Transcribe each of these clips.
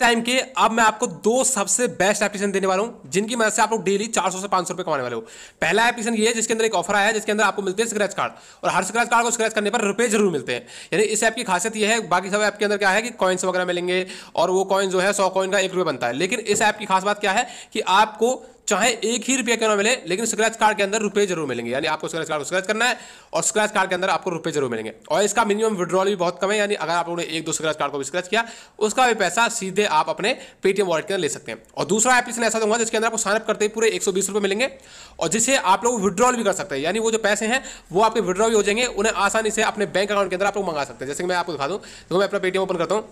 time के अब मैं आपको दो सबसे बेस्ट एप्लीकेशन देने वाला हूं जिनकी मदद से आप लोग डेली 400 से 500 रुपए कमाने वाले हो पहला एप्लीकेशन ये है जिसके अंदर एक ऑफर आया है जिसके अंदर आपको मिलते हैं स्क्रैच कार्ड और हर स्क्रैच कार्ड को स्क्रैच करने पर रुपए जरूर मिलते हैं यानी इस ऐप की खासियत यह है बाकी सब ऐप के अंदर क्या है कि कॉइन्स वगैरह मिलेंगे और वो कॉइन जो है सौ कॉइन का एक रुपये बनता है लेकिन इस ऐप की खास बात क्या है कि आपको चाहे एक ही रुपया क्यों ना मिले लेकिन स्क्रैच कार्ड के अंदर रुपये जरूर मिलेंगे यानी आपको स्क्रैच कार्ड को स्क्रैच करना है और स्क्रैच कार्ड के अंदर आपको रुपये जरूर मिलेंगे और इसका मिनिमम विड्रॉल भी बहुत कम है यानी अगर आप लोगों ने एक दो स्क्रैच कार्ड को स्क्रैच किया उसका भी पैसा सीधे आप अपने पेटीएम वॉलेट के अंदर ले सकते हैं और दूसरा एप्लीकेशन ऐसा दूंगा जिसके अंदर आपको साइनअप करते ही पूरे एक रुपये मिलेंगे और जिसे आप लोग विड्रॉल भी कर सकते हैं यानी वो जो पैसे हैं वो आपके विड्रॉ भी हो जाएंगे उन्हें आसानी से अपने बैंक अकाउंट के अंदर आप लोग मंगा सकते हैं जैसे मैं आपको दिखा दूँ तो मैं अपना पेटीएम ओपन करता हूँ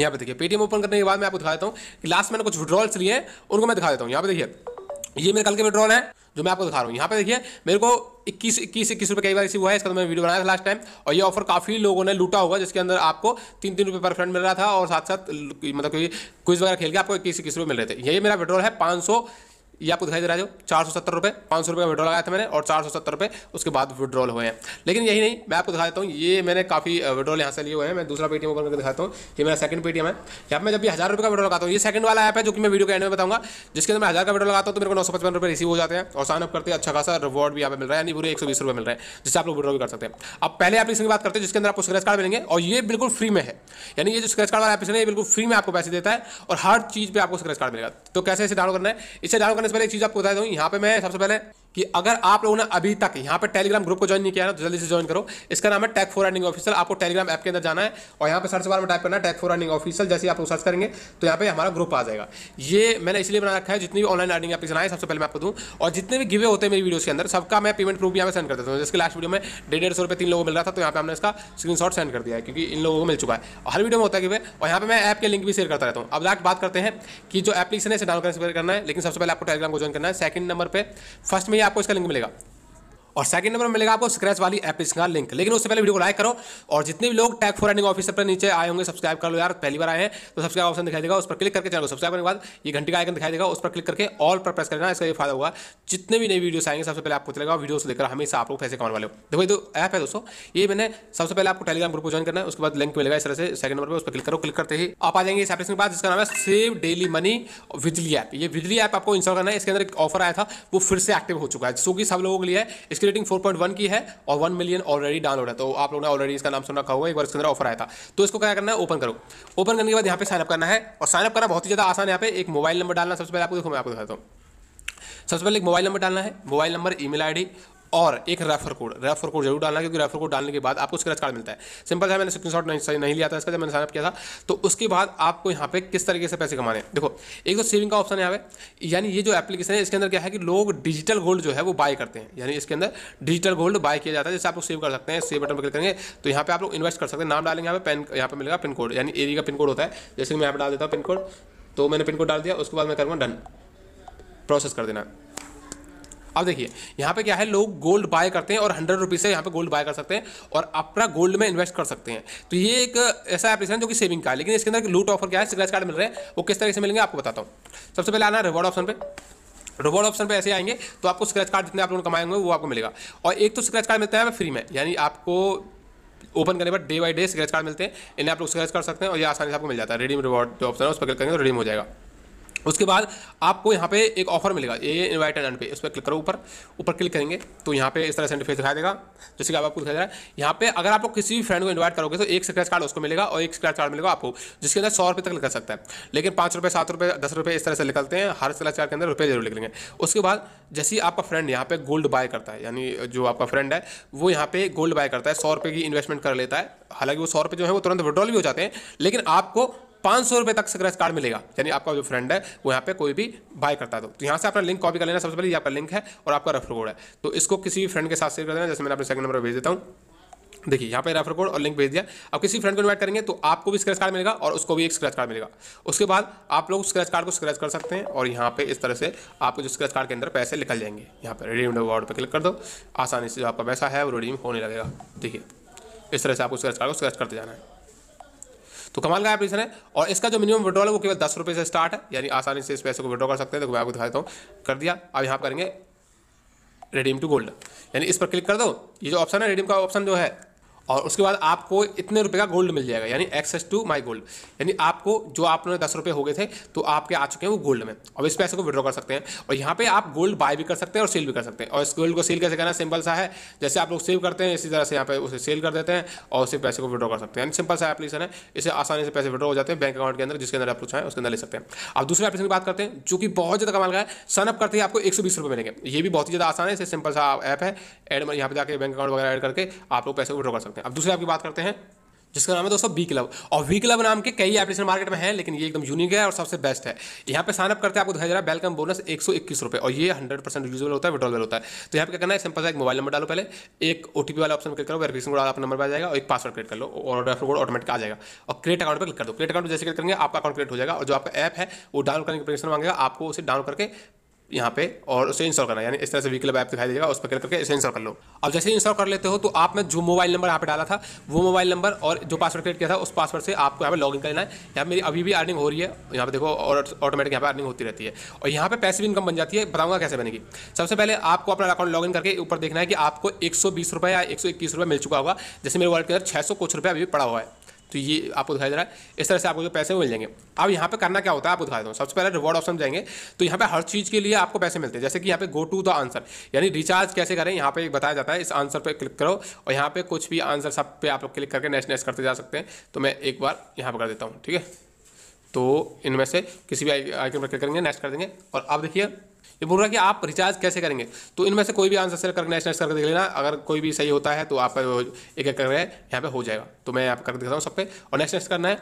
यहाँ पे देखिए पेटीएम ओपन करने के बाद मैं आपको दिखा देता हूँ कि लास्ट मैंने कुछ विड्रॉल्स लिए हैं उनको मैं दिखा देता हूँ यहाँ पे देखिए ये मेरे कल के पेट्रोल है जो मैं आपको दिखा रहा हूँ यहाँ पे देखिए मेरे को इक्कीस इक्कीस इक्कीस रुपये कई बार इसी हुआ है इसका तो मैं वीडियो बनाया था लास्ट टाइम और ये ऑफर काफ़ी लोगों ने लूटा होगा जिसके अंदर आपको तीन तीन रुपये पर फ्रेंड मिल रहा था और साथ साथ मतलब कोई क्विज वगैरह खेल के आपको इक्कीस इक्कीस रुपये मिल रहे थे ये मेरा पेट्रोल है पाँच ये आपको दिखाई दे रहा है जो चार सौ सत्तर रुपये पाँच सौ रुपये का विड्रॉल लगाया था मैंने और चार सौ सत्तर रुपये उसके बाद विड्रॉल हुए हैं लेकिन यही नहीं मैं आपको दिखा देता हूँ ये मैंने काफ़ी विड्रॉल यहाँ से लिए हुए हैं मैं दूसरा पेटीएम ओपन करके दिखाता हूँ ये मेरा सेकंड पेटीएम है यहाँ मैं जब भी हज़ार रुपये का विड्रॉल लगाता हूँ ये सेकंड वाला ऐप है जो कि मैं वीडियो के एंड में बताऊँगा जिसके अंदर मैं हज़ार का विड्रॉल लगाता हूँ तो मेरे को नौ सौ पचपन रुपये रिसीव हो जाते हैं और साइनअप करते हैं अच्छा खासा रिवॉर्ड भी यहाँ पर मिल रहा है यानी पूरे एक सौ बीस रुपये मिल रहा है जिससे आप लोग विड्रॉल भी कर सकते हैं अब पहले आप इसकी बात करते हैं जिसके अंदर आपको स्क्रेच कार्ड मिलेंगे और ये बिल्कुल फ्री में है यानी ये जो स्क्रेच कार्ड वाला ऐप है ये बिल्कुल फ्री में आपको पैसे देता है और हर चीज़ पर आपको स्क्रेच कार्ड मिलेगा तो कैसे इसे डाउनलोड करना है इसे डाउनलोड पहले एक चीज़ आपको बता दूँ यहाँ पे मैं सबसे पहले कि अगर आप लोगों ने अभी तक यहाँ पर टेलीग्राम ग्रुप को ज्वाइन नहीं किया ना तो जल्दी से ज्वाइन करो इसका नाम है टैक फॉर अर्निंग ऑफिसर आपको टेलीग्राम ऐप के अंदर जाना है और यहाँ पर सर्च बार में टाइप करना है टैक फॉर अर्निंग ऑफिसर जैसे आप लोग सर्च करेंगे तो यहाँ पर हमारा ग्रुप आ जाएगा ये मैंने इसलिए बना रखा है जितनी भी ऑनलाइन अर्निंग एप्लीकेशन आए सबसे पहले मैं आपको दूँ और जितने भी गिवे होते हैं मेरी वीडियो के अंदर सबका मैं पेमेंट प्रूफ यहाँ पर सेंड कर देता हूँ जिसके लास्ट वीडियो में डेढ़ डेढ़ सौ तीन लोगों को मिल रहा था तो यहाँ पे हमने इसका स्क्रीन सेंड कर दिया है क्योंकि इन लोगों को मिल चुका है हर वीडियो में होता है कि और यहाँ पर मैं ऐप के लिंक भी शेयर करता रहता हूँ अब लाख बात करते हैं कि जो एप्लीकेशन है इसे डाउनलोड करना है लेकिन सबसे पहले आपको टेलीग्राम को ज्वाइन करना है सेकंड नंबर पर फर्स्ट में आपको इसका लिंक मिलेगा और सेकंड नंबर मिलेगा आपको स्क्रैच वाली ऐप का लिंक लेकिन उससे पहले वीडियो को लाइक करो और जितने भी लोग टैग फॉर रनिंग ऑफिसर पर नीचे आए होंगे सब्सक्राइब कर लो यार पहली बार आए हैं तो सब्सक्राइब ऑप्शन दिखाई देगा उस पर क्लिक करके चैनल को सब्सक्राइब करने के बाद ये घंटे का आइकन दिखाई देगा उस पर क्लिक करके ऑल पर प्रेस करना इसका ये फायदा होगा जितने भी नई वीडियो आएंगे सबसे पहले आपको चलेगा वीडियो से देखकर हमेशा आप लोग पैसे कमाने वाले हो देखो ये तो ऐप है दोस्तों ये मैंने सबसे पहले आपको टेलीग्राम ग्रुप ज्वाइन करना है उसके बाद लिंक मिलेगा इस तरह से सेकंड नंबर पर उस पर क्लिक करो क्लिक करते ही आप आ जाएंगे इस एप्लीकेशन के बाद जिसका नाम है save daily money Vijli app ये विजली ऐप आपको इंस्टॉल करना है इसके अंदर एक ऑफर आया था वो फिर से एक्टिव हो चुका है जो कि सब लोगों के लिए इसके इसकी रेटिंग 4.1 की है और 1 मिलियन ऑलरेडी डाउनलोड है तो आप लोगों ने ऑलरेडी इसका नाम सुन रखा होगा एक बार इसके अंदर ऑफर आया था तो इसको क्या करना है ओपन करो ओपन करने के बाद यहाँ पे साइनअप करना है और साइनअप करना बहुत ही ज़्यादा आसान है यहाँ पे एक मोबाइल नंबर डालना सबसे पहले आपको देखो मैं आपको दिखाता हूँ सबसे पहले एक मोबाइल नंबर डालना है मोबाइल नंबर ईमेल आईडी और एक रेफर कोड रेफर कोड जरूर डालना क्योंकि रेफर कोड डालने के बाद आपको स्क्रैच कार्ड मिलता है सिंपल था मैंने स्क्रीन शॉट नहीं लिया था इसका जब मैंने साइनअप किया था तो उसके बाद आपको यहाँ पे किस तरीके से पैसे कमाने देखो एक तो सेविंग का ऑप्शन यहाँ पे यानी ये जो एप्लीकेशन है इसके अंदर क्या है कि लोग डिजिटल गोल्ड जो है वो बाय करते हैं यानी इसके अंदर डिजिटल गोल्ड बाय किया जाता है जैसे आप लोग सेव कर सकते हैं सेव बटन पर क्लिक करेंगे तो यहाँ पे आप लोग इन्वेस्ट कर सकते हैं नाम डालेंगे यहाँ पे पेन यहाँ पे मिलेगा पिन कोड यानी एरिया का पिन कोड होता है जैसे मैं यहाँ पे डाल देता हूँ पिन कोड तो मैंने पिन कोड डाल दिया उसके बाद मैं करूँगा डन प्रोसेस कर देना अब देखिए यहाँ पे क्या है लोग गोल्ड बाय करते हैं और हंड्रेड रुपीज़ से यहाँ पे गोल्ड बाय कर सकते हैं और अपना गोल्ड में इन्वेस्ट कर सकते हैं तो ये एक ऐसा एप्लीकेशन जो कि सेविंग का है लेकिन इसके अंदर लूट ऑफर क्या है स्क्रैच कार्ड मिल रहे हैं वो किस तरीके से मिलेंगे आपको बताता हूँ सबसे पहले आना है रिवॉर्ड ऑप्शन पर रिवॉर्ड ऑप्शन पर ऐसे आएंगे तो आपको स्क्रैच कार्ड जितने आप लोगों कमाएंगे वो आपको मिलेगा और एक तो स्क्रैच कार्ड मिलता है फ्री में यानी आपको ओपन करने पर day by day scratch card मिलते हैं इन्हें आप लोग स्क्रैच कर सकते हैं और ये आसानी से आपको मिल जाता है रिडीम रिवॉर्ड जो ऑप्शन है उस पर क्लिक करेंगे तो रिडीम हो जाएगा उसके बाद आपको यहाँ पे एक ऑफर मिलेगा ये इन्वाइट एंड पे इस पर क्लिक करो ऊपर ऊपर क्लिक करेंगे तो यहाँ पे इस तरह से इंटरफेस दिखाई देगा जैसे कि आपको दिखाई दे रहा है यहाँ पे अगर आप लोग किसी भी फ्रेंड को इन्वाइट करोगे तो एक स्क्रैच कार्ड उसको मिलेगा और एक स्क्रैच कार्ड मिलेगा आपको जिसके अंदर सौ रुपये तक लिख सकता है लेकिन पाँच रुपये सात रुपये दस रुपये इस तरह से निकलते हैं हर स्क्रैच कार्ड के अंदर रुपये जरूर निकलेंगे उसके बाद जैसे ही आपका फ्रेंड यहाँ पे गोल्ड बाय करता है यानी जो आपका फ्रेंड है वो यहाँ पे गोल्ड बाय करता है सौ रुपये की इन्वेस्टमेंट कर लेता है हालांकि वो सौ रुपये जो है वो तुरंत विड्रॉल भी हो जाते हैं लेकिन आपको पाँच सौ रुपये तक स्क्रैच कार्ड मिलेगा यानी आपका जो फ्रेंड है वो यहाँ पे कोई भी बाय करता है तो यहाँ से अपना लिंक कॉपी कर लेना सबसे पहले आपका लिंक है और आपका रेफर कोड है तो इसको किसी भी फ्रेंड के साथ शेयर कर देना जैसे मैंने अपने सेकंड नंबर भेज देता हूँ देखिए यहाँ पे रेफर कोड और लिंक भेज दिया अब किसी फ्रेंड को इन्वाइट करेंगे तो आपको भी स्क्रैच कार्ड मिलेगा और उसको भी एक स्क्रैच कार्ड मिलेगा उसके बाद आप लोग स्क्रैच कार्ड को स्क्रैच कर सकते हैं और यहाँ पे इस तरह से आपको जो स्क्रैच कार्ड के अंदर पैसे निकल जाएंगे यहाँ पर रिडीम अवार्ड पर क्लिक कर दो आसानी से जो आपका पैसा है वो रिडीम होने लगेगा देखिए इस तरह से आपको स्क्रैच कार्ड को स्क्रैच करते जाना है तो कमाल का एप्लीकेशन है और इसका जो मिनिमम विड्रॉल है वो केवल दस रुपये से स्टार्ट है यानी आसानी से इस पैसे को विड्रॉ कर सकते हैं तो मैं आपको दिखा देता हूँ कर दिया अब यहाँ करेंगे रिडीम टू गोल्ड यानी इस पर क्लिक कर दो ये जो ऑप्शन है रिडीम का ऑप्शन जो है और उसके बाद आपको इतने रुपए का गोल्ड मिल जाएगा यानी एक्सेस टू माई गोल्ड यानी आपको जो आपने दस रुपये हो गए थे तो आपके आ चुके हैं वो गोल्ड में और इस पैसे को विड्रॉ कर सकते हैं और यहाँ पे आप गोल्ड बाय भी कर सकते हैं और सेल भी कर सकते हैं और इस गोल्ड को सेल कैसे करना सिंपल सा है जैसे आप लोग सेव करते हैं इसी तरह से यहाँ पे उसे सेल कर देते हैं और उसे पैसे को विड्रॉ कर सकते हैं यानी सिंपल सा एप्लीकेशन है इसे आसानी से पैसे विड्रॉ हो जाते हैं बैंक अकाउंट के अंदर जिसके अंदर आप पूछा है उसके अंदर ले सकते हैं अब दूसरे एप्लीकेशन की बात करते हैं जो कि बहुत ज़्यादा कमाल का है सनअप करते ही आपको एक सौ बीस रुपये मिलेंगे ये भी बहुत ही ज़्यादा आसान है इसे सिंपल सा ऐप है एड यहाँ पे जाकर बैंक अकाउंट वगैरह एड करके आप लोग पैसे को विड्रॉ कर सकते हैं सकते हैं अब दूसरे ऐप की बात करते हैं जिसका नाम है दोस्तों वी क्लब और वी क्लब नाम के कई एप्लीकेशन मार्केट में है लेकिन ये एकदम यूनिक है और सबसे बेस्ट है यहाँ पे साइन अप करते हैं आपको दिखाई दे रहा है वेलकम बोनस एक सौ इक्कीस रुपये और ये हंड्रेड परसेंट यूजेबल होता है विड्रॉल होता है तो यहाँ पे क्या करना है सिंपल सा एक मोबाइल नंबर डालो पहले एक ओ वाला ऑप्शन क्लिक करो वेरिफिकेशन कोड आपका नंबर आ जाएगा और एक पासवर्ड क्रिएट कर लो और रेफर कोड ऑटोमेटिक आ जाएगा और क्रिएट अकाउंट पर क्लिक कर दो क्रिएट अकाउंट जैसे क्रिएट करेंगे आपका अकाउंट क्रिएट हो जाएगा और जो आपका ऐप है वो डाउनलोड करने की परमिशन मांगेगा आपको उसे डाउनलोड करके यहाँ पे और उसे इंस्टॉल करना यानी इस तरह से वी क्लब ऐप दिखाई देगा उस पर क्लिक करके इसे इंस्टॉल कर लो अब जैसे इंस्टॉल कर लेते हो तो आपने जो मोबाइल नंबर यहाँ पे डाला था वो मोबाइल नंबर और जो पासवर्ड क्रिएट किया था उस पासवर्ड से आपको यहाँ पे लॉगिन करना है यहाँ मेरी अभी भी अर्निंग हो रही है यहाँ पे देखो और ऑटोमेटिक यहाँ पर अर्निंग होती रहती है और यहाँ पर पैसे भी इनकम बन जाती है बताऊँगा कैसे बनेगी सबसे पहले आपको अपना अकाउंट इन करके ऊपर देखना है कि आपको एक या एक मिल चुका होगा जैसे मेरे वर्ल्ड के अंदर छः सौ कुछ रुपया अभी पड़ा हुआ है तो ये आपको दिखाई दे रहा है इस तरह से आपको जो पैसे मिल जाएंगे अब यहाँ पे करना क्या होता है आपको दिखा देता हूँ सबसे पहले रिवॉर्ड ऑप्शन जाएंगे तो यहाँ पे हर चीज़ के लिए आपको पैसे मिलते हैं जैसे कि यहाँ पे गो टू द आंसर यानी रिचार्ज कैसे करें यहाँ पे एक बताया जाता है इस आंसर पर क्लिक करो और यहाँ पे कुछ भी आंसर सब पे आप लोग क्लिक करके नेक्स्ट नेक्स्ट करते जा सकते हैं तो मैं एक बार यहाँ पर कर देता हूँ ठीक है तो इनमें से किसी भी आइकन पर क्लिक करेंगे नेक्स्ट कर देंगे और अब देखिए ये बोल रहा है कि आप रिचार्ज कैसे करेंगे तो इनमें से कोई भी आंसर करके नेक्स्ट नेक्स्ट करके देख लेना अगर कोई भी सही होता है तो आप एक एक हैं यहाँ पे हो जाएगा तो मैं आप पर करके दिखाता हूँ सब पे और नेक्स्ट नेक्स्ट करना है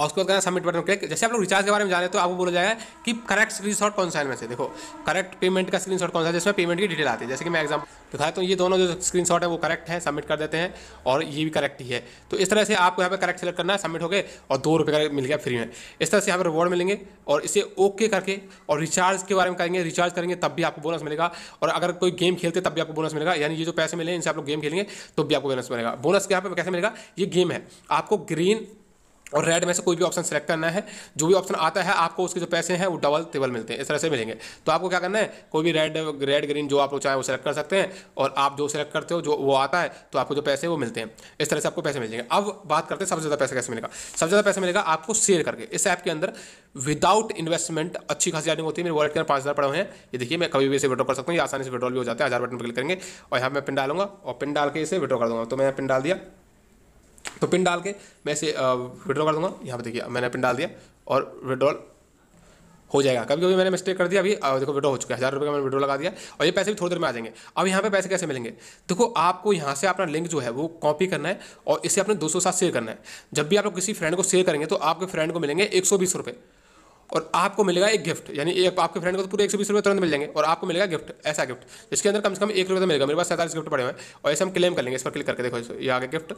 और उसके बाद करना सबमिट बटन क्लिक जैसे आप लोग रिचार्ज के बारे में जाने तो आपको बोला जाएगा कि करेक्ट स्क्रीनशॉट कौन सा है में से देखो करेक्ट पेमेंट का स्क्रीनशॉट कौन सा है जिसमें पेमेंट की डिटेल आती है जैसे कि मैं एग्जाम दिखाया तो ये दोनों जो स्क्रीन है वो करेक्ट है सबमिट कर देते हैं और ये भी करेक्ट ही है तो इस तरह से आपको यहाँ पर करेक्ट सेलेक्ट करना है सबमिट हो गए और दो रुपये का मिल गया फ्री में इस तरह से यहाँ पर रिवॉर्ड मिलेंगे और इसे ओके करके और रिचार्ज के बारे में करेंगे रिचार्ज करेंगे तब भी आपको बोनस मिलेगा और अगर कोई गेम खेलते तब भी आपको बोनस मिलेगा यानी ये जो पैसे मिले इनसे आप लोग गेम खेलेंगे तो भी आपको बोनस मिलेगा बोनस यहाँ पर कैसे मिलेगा ये गेम है आपको ग्रीन और रेड में से कोई भी ऑप्शन सेलेक्ट करना है जो भी ऑप्शन आता है आपको उसके जो पैसे हैं वो डबल टेबल मिलते हैं इस तरह से मिलेंगे तो आपको क्या करना है कोई भी रेड रेड ग्रीन जो आप लोग चाहे वो सेलेक्ट कर सकते हैं और आप जो सेलेक्ट करते हो जो वो आता है तो आपको जो पैसे वो मिलते हैं इस तरह से आपको पैसे मिलेंगे अब बात करते हैं सबसे ज़्यादा पैसा कैसे मिलेगा सबसे ज़्यादा पैसा मिलेगा आपको शेयर करके इस ऐप के अंदर विदाउट इन्वेस्टमेंट अच्छी खासी अर्निंग होती है मेरे वॉलेट के अंदर पाँच हज़ार पड़े हुए हैं ये देखिए मैं कभी भी इसे विड्रॉ कर सकता हूँ ये आसानी से विड्रॉल भी हो जाता है हज़ार बटन पर क्लिक करेंगे और यहाँ मैं पिन डालूंगा और पिन डाल के इसे विड्रॉ कर दूँगा तो मैंने पिन डाल दिया तो पिन डाल के मैं इसे विड्रॉ कर दूंगा यहाँ पे देखिए मैंने पिन डाल दिया और विड्रॉल हो जाएगा कभी कभी मैंने मिस्टेक कर दिया अभी देखो विड्रॉ हो चुका है हज़ार रुपये का मैंने विड्रॉ लगा दिया और ये पैसे भी थोड़ी देर में आ जाएंगे अब यहाँ पे पैसे कैसे मिलेंगे देखो आपको यहाँ से अपना लिंक जो है वो कॉपी करना है और इसे अपने दोस्तों के साथ शेयर करना है जब भी आप लोग किसी फ्रेंड को शेयर करेंगे तो आपके फ्रेंड को मिलेंगे एक सौ बीस रुपये और आपको मिलेगा एक गिफ्ट यानी एक आपके फ्रेंड को तो पूरे एक सौ बीस रुपये तुरंत मिल जाएंगे और आपको मिलेगा गिफ्ट ऐसा गिफ्ट जिसके अंदर कम से कम एक रुपये तो मिलेगा मेरे पास सैंतालीस गिफ्ट पड़े हुए हैं और ऐसे हम क्लेम कर लेंगे इस पर क्लिक करके देखो ये आगे गिफ्ट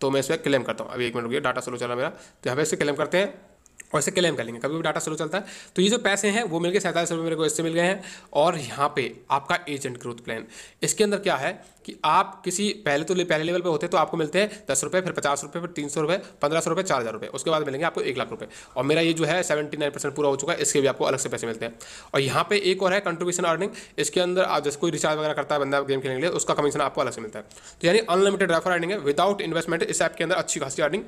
तो मैं इस पर क्लेम करता हूँ अभी एक मिनट रुकिए डाटा स्लो चला मेरा तो यहाँ पे इसे क्लेम करते हैं और इसे क्लेम कर लेंगे कभी भी डाटा स्लो चलता है तो ये जो पैसे हैं वो मिलकर सैंतालीस रुपये मेरे को इससे मिल गए हैं और यहाँ पे आपका एजेंट ग्रोथ प्लान इसके अंदर क्या है कि आप किसी पहले तो ले, पहले लेवल पे होते हैं तो आपको मिलते हैं दस रुपये फिर पचास रुपये फिर तीन सौ रुपये पंद्रह सौ रुपये चार हज़ार रुपये उसके बाद मिलेंगे आपको एक लाख रुपये और मेरा ये जो है सेवेंटी नाइन परसेंट पूरा हो चुका है इसके भी आपको अलग से पैसे मिलते हैं और यहाँ पे एक और है कंट्रीब्यूशन अर्निंग इसके अंदर आप जैसे कोई रिचार्ज वगैरह करता है बंदा गेम खेलने के लिए उसका कमीशन आपको अलग से मिलता है तो यानी अनलिमिटेड रेफर अर्निंग है विदाउट इन्वेस्टमेंट इस ऐप के अंदर अच्छी खासी अर्निंग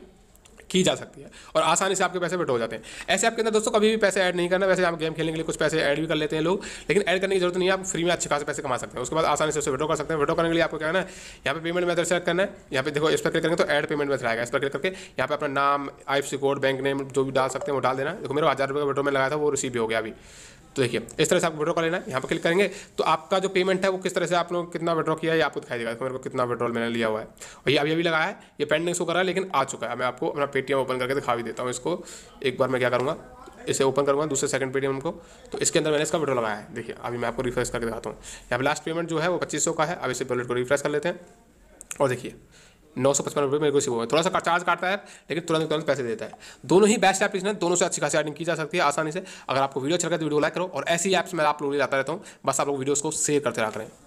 की जा सकती है और आसानी से आपके पैसे वेट हो जाते हैं ऐसे आपके अंदर दोस्तों कभी भी पैसे ऐड नहीं करना वैसे आप गेम खेलने के लिए कुछ पैसे ऐड भी कर लेते हैं लोग लेकिन ऐड करने की जरूरत नहीं है आप फ्री में अच्छे खास पैसे कमा सकते हैं उसके बाद आसानी से उसे वेटो कर सकते हैं वेटो करने के लिए आपको क्या है है यहाँ पे पेमेंट मैथड सेलेक्ट करना है यहाँ पे देखो इस पर क्लिक करेंगे तो एड पेमेंट मैथड आएगा इस पर क्लिक करके यहाँ पे अपना नाम आई कोड बैंक नेम जो भी डाल सकते हैं वो डाल देना देखो मेरे हज़ार रुपये का वेटो में लगाया था वो रिसीव हो गया अभी तो देखिए इस तरह से आपको विड्रॉ कर लेना है यहाँ पर क्लिक करेंगे तो आपका जो पेमेंट है वो किस तरह से आप लोग कितना विड्रॉ किया है आपको दिखाई देगा मेरे को कितना विड्रॉल मैंने लिया हुआ है और ये अभी अभी लगा है ये पेंडिंग शो कर रहा है लेकिन आ चुका है मैं आपको अपना पेटीएम ओपन करके दिखा भी देता हूँ इसको एक बार मैं क्या करूँगा इसे ओपन करूँगा दूसरे सेकंड पेटीएम को तो इसके अंदर मैंने इसका विड्रॉ लगाया है देखिए अभी मैं आपको रिफ्रेश करके दिखाता हूँ यहाँ पर लास्ट पेमेंट जो है वो पच्चीस का है अब इसे वॉलेट को रिफ्रेश कर लेते हैं और देखिए नौ सौ पचपन रुपये मेरे को रिसीव में थोड़ा सा चार्ज काटता है लेकिन तुरंत तुरंत पैसे देता है दोनों ही बेस्ट ऐप है दोनों से अच्छी खासी अर्निंग की जा सकती है आसानी से अगर आपको वीडियो अच्छा लगा तो वीडियो लाइक करो और ऐसी ऐप्स मैं आप लोग ले जाता रहता हूँ बस आप लोग वीडियोज़ को शेयर करते रहा करें